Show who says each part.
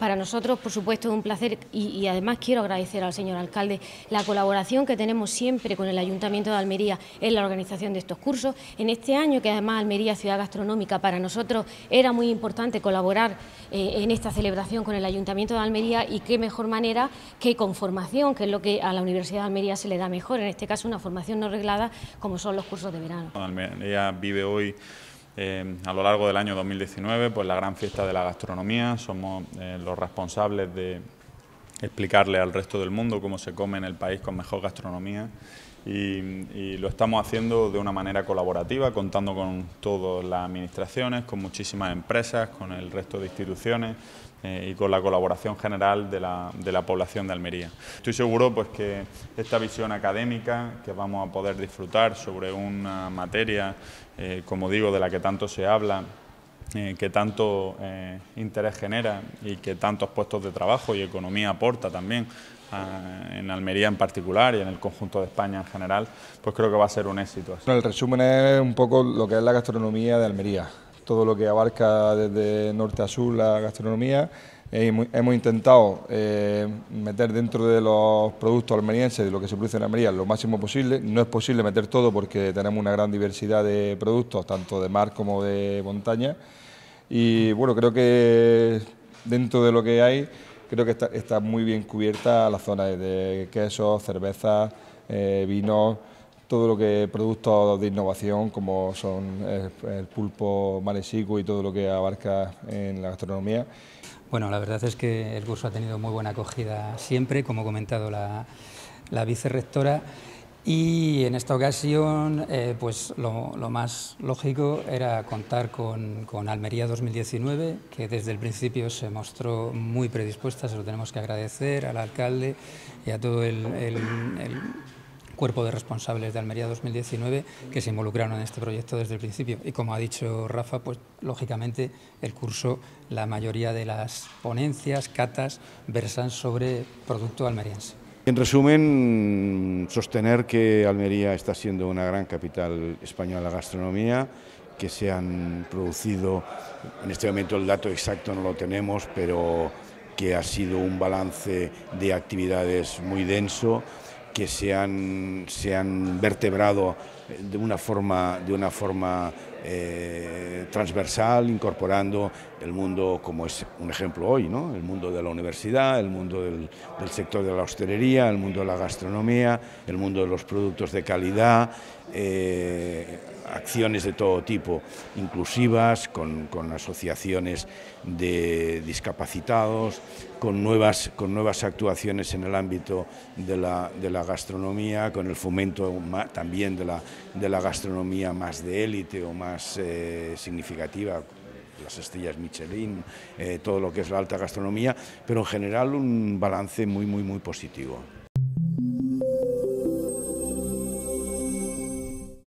Speaker 1: Para nosotros, por supuesto, es un placer y, además quiero agradecer al señor alcalde la colaboración que tenemos siempre con el Ayuntamiento de Almería en la organización de estos cursos. En este año, que además Almería Ciudad Gastronómica, para nosotros era muy importante colaborar eh, en esta celebración con el Ayuntamiento de Almería y qué mejor manera que con formación, que es lo que a la Universidad de Almería se le da mejor, en este caso una formación no reglada como son los cursos de verano.
Speaker 2: Almería vive hoy eh, a lo largo del año 2019, pues la gran fiesta de la gastronomía, somos eh, los responsables de, explicarle al resto del mundo cómo se come en el país con mejor gastronomía y, lo estamos haciendo de una manera colaborativa, contando con todas las administraciones, con muchísimas empresas, con el resto de instituciones eh, y con la colaboración general de la, de la, población de Almería. Estoy seguro pues, que esta visión académica que vamos a poder disfrutar sobre una materia, eh, como digo, de la que tanto se habla, eh, que tanto eh, interés genera y que tantos puestos de trabajo y economía aporta también ah, en Almería en particular y en el conjunto de España en general, pues creo que va a ser un éxito.
Speaker 3: el resumen es un poco lo que es la gastronomía de Almería, todo lo que abarca desde norte a sur la gastronomía hemos, intentado eh, meter dentro de los productos almerienses, de lo que se produce en Almería, lo máximo posible. No es posible meter todo porque tenemos una gran diversidad de productos, tanto de mar como de montaña. Y bueno, creo que dentro de lo que hay, creo que está, muy bien cubierta la zona de quesos, cervezas, eh, vinos todo lo que productos de innovación como son el, pulpo malesico y todo lo que abarca en la gastronomía.
Speaker 4: Bueno, la verdad es que el curso ha tenido muy buena acogida siempre, como ha comentado la, la vicerrectora, y en esta ocasión eh, pues lo, más lógico era contar con, Almería 2019, que desde el principio se mostró muy predispuesta, se lo tenemos que agradecer al alcalde y a todo el cuerpo de responsables de Almería 2019 que se involucraron en este proyecto desde el principio. Y como ha dicho Rafa, pues lógicamente el curso, la mayoría de las ponencias, catas, versan sobre producto almeriense.
Speaker 5: En resumen, sostener que Almería está siendo una gran capital española de gastronomía, que se han producido, en este momento el dato exacto no lo tenemos, pero que ha sido un balance de actividades muy denso, que se han, vertebrado de una forma, de una forma eh, transversal, incorporando el mundo, como es un ejemplo hoy, ¿no? el mundo de la universidad, el mundo del, sector de la hostelería, el mundo de la gastronomía, el mundo de los productos de calidad, eh, acciones de todo tipo, inclusivas, con, asociaciones de discapacitados, con nuevas, con nuevas actuaciones en el ámbito de la, de la gastronomía, con el fomento también de la, de la gastronomía más de élite o más más eh, significativa, las estrellas Michelin, eh, todo lo que es la alta gastronomía, pero en general un balance muy, muy, muy positivo.